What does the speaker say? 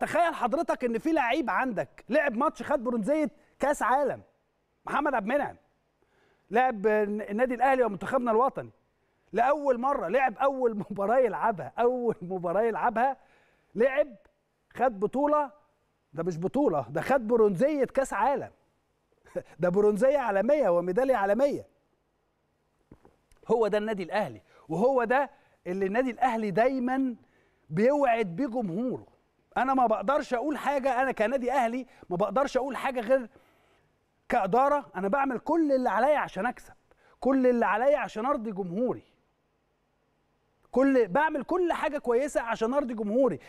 تخيل حضرتك ان في لعيب عندك لعب ماتش خد برونزيه كاس عالم محمد عبد المنعم لعب النادي الاهلي ومنتخبنا الوطني لاول مره لعب اول مباراه يلعبها اول مباراه يلعبها لعب خد بطوله ده مش بطوله ده خد برونزيه كاس عالم ده برونزيه عالميه وميداليه عالميه هو ده النادي الاهلي وهو ده اللي النادي الاهلي دايما بيوعد بيه جمهوره انا ما بقدرش اقول حاجه انا كنادي اهلي ما بقدرش اقول حاجه غير كاداره انا بعمل كل اللي عليا عشان اكسب كل اللي عليا عشان ارضي جمهوري كل بعمل كل حاجه كويسه عشان ارضي جمهوري